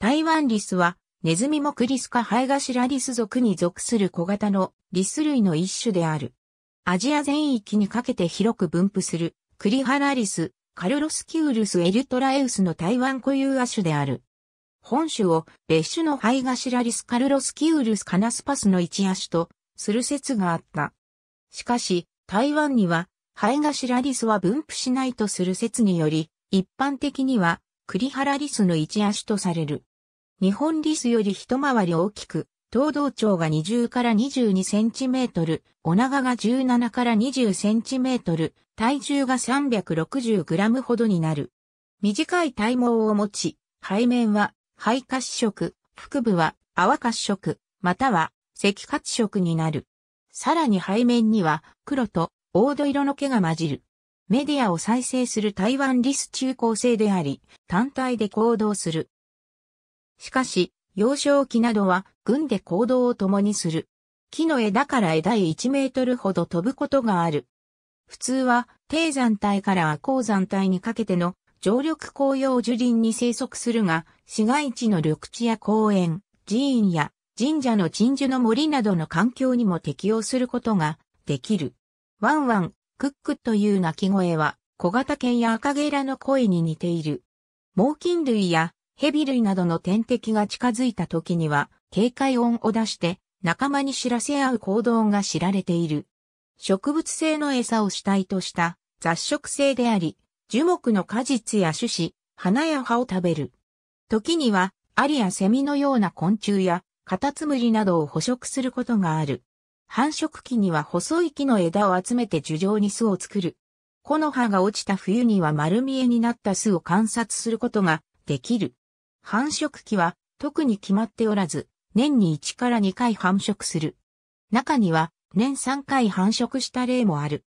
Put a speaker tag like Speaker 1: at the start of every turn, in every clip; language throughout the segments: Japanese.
Speaker 1: 台湾リスは、ネズミクリスカハエラリス属に属する小型のリス類の一種である。アジア全域にかけて広く分布する、クリハラリス、カルロスキウルスエルトラエウスの台湾固有亜種である。本種を別種のハイガシラリスカルロスキウルスカナスパスの一亜種とする説があった。しかし、台湾にはハイガシラリスは分布しないとする説により、一般的にはクリハラリスの一亜種とされる。日本リスより一回り大きく、東道長が20から22センチメートル、お長が17から20センチメートル、体重が360グラムほどになる。短い体毛を持ち、背面は肺褐色、腹部は泡褐色、または赤褐色になる。さらに背面には黒と黄土色の毛が混じる。メディアを再生する台湾リス中高生であり、単体で行動する。しかし、幼少期などは群で行動を共にする。木の枝から枝へ1メートルほど飛ぶことがある。普通は低山帯から亜高山帯にかけての常緑紅葉樹林に生息するが、市街地の緑地や公園、寺院や神社の鎮守の森などの環境にも適応することができる。ワンワン、クックという鳴き声は小型犬や赤ゲラの声に似ている。猛禽類や蛇類などの天敵が近づいた時には、警戒音を出して仲間に知らせ合う行動が知られている。植物性の餌を主体とした雑食性であり、樹木の果実や種子、花や葉を食べる。時には、アリやセミのような昆虫や、カタツムリなどを捕食することがある。繁殖期には細い木の枝を集めて樹上に巣を作る。木の葉が落ちた冬には丸見えになった巣を観察することができる。繁殖期は特に決まっておらず、年に1から2回繁殖する。中には年3回繁殖した例もある。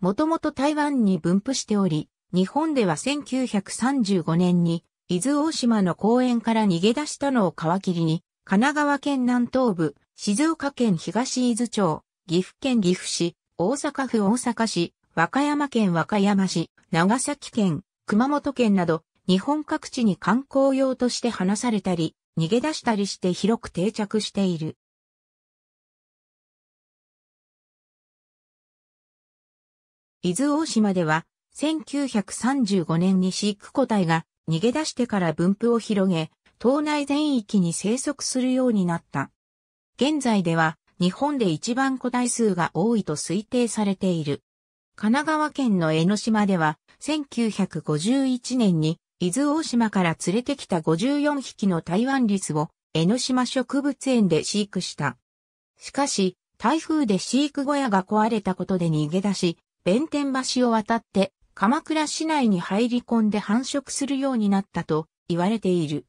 Speaker 1: もともと台湾に分布しており、日本では1935年に伊豆大島の公園から逃げ出したのを皮切りに、神奈川県南東部、静岡県東伊豆町、岐阜県岐阜市、大阪府大阪市、和歌山県和歌山市、長崎県、熊本県など日本各地に観光用として放されたり、逃げ出したりして広く定着している。伊豆大島では、1935年に飼育個体が逃げ出してから分布を広げ、島内全域に生息するようになった。現在では、日本で一番個体数が多いと推定されている。神奈川県の江ノ島では、1951年に伊豆大島から連れてきた54匹の台湾リスを江ノ島植物園で飼育した。しかし、台風で飼育小屋が壊れたことで逃げ出し、弁天橋を渡って鎌倉市内に入り込んで繁殖するようになったと言われている。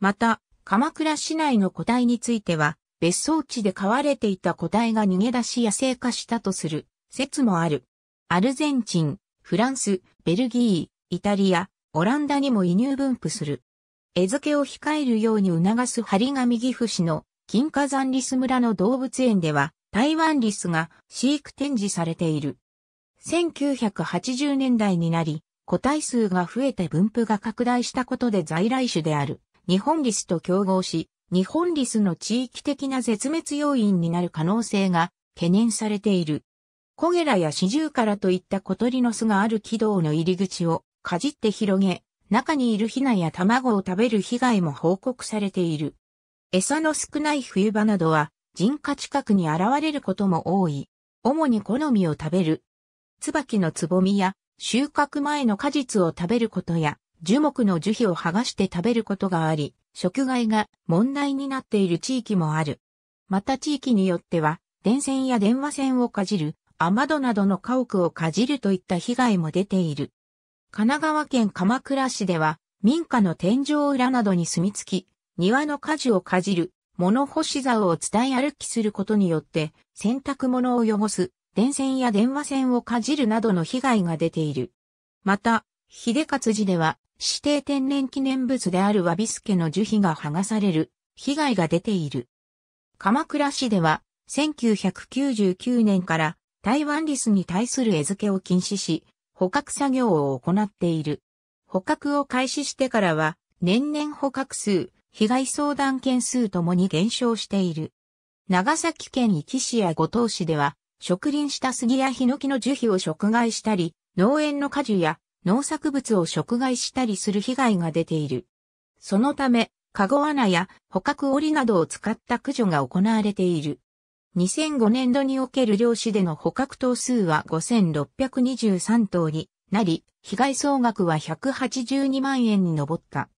Speaker 1: また、鎌倉市内の個体については、別荘地で飼われていた個体が逃げ出し野生化したとする説もある。アルゼンチン、フランス、ベルギー、イタリア、オランダにも移入分布する。餌付けを控えるように促す張り紙岐阜市の金華山リス村の動物園では台湾リスが飼育展示されている。1980年代になり、個体数が増えて分布が拡大したことで在来種である日本リスと競合し、日本リスの地域的な絶滅要因になる可能性が懸念されている。コゲラやシジュウカラといった小鳥の巣がある軌道の入り口をかじって広げ、中にいるヒナや卵を食べる被害も報告されている。餌の少ない冬場などは人家近くに現れることも多い。主に好みを食べる。椿のつぼみや収穫前の果実を食べることや樹木の樹皮を剥がして食べることがあり、食害が問題になっている地域もある。また地域によっては電線や電話線をかじる、雨戸などの家屋をかじるといった被害も出ている。神奈川県鎌倉市では、民家の天井裏などに住み着き、庭の火事をかじる、物干し竿を伝え歩きすることによって、洗濯物を汚す、電線や電話線をかじるなどの被害が出ている。また、秀勝寺では、指定天然記念物であるワビスケの樹皮が剥がされる、被害が出ている。鎌倉市では、1999年から台湾リスに対する餌付けを禁止し、捕獲作業を行っている。捕獲を開始してからは、年々捕獲数、被害相談件数ともに減少している。長崎県壱岐市や五島市では、植林した杉やヒノキの樹皮を食害したり、農園の果樹や農作物を食害したりする被害が出ている。そのため、カゴ穴や捕獲檻などを使った駆除が行われている。2005年度における漁師での捕獲頭数は5623頭になり、被害総額は182万円に上った。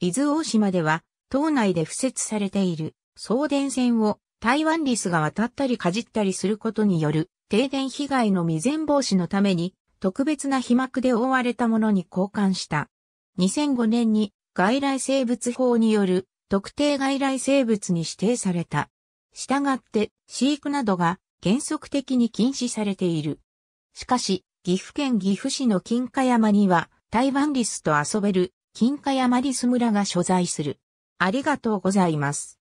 Speaker 1: 伊豆大島では、島内で敷設されている送電線を台湾リスが渡ったりかじったりすることによる停電被害の未然防止のために特別な被膜で覆われたものに交換した。2005年に外来生物法による特定外来生物に指定された。従って飼育などが原則的に禁止されている。しかし、岐阜県岐阜市の金華山には、台湾リスと遊べる金華山リス村が所在する。ありがとうございます。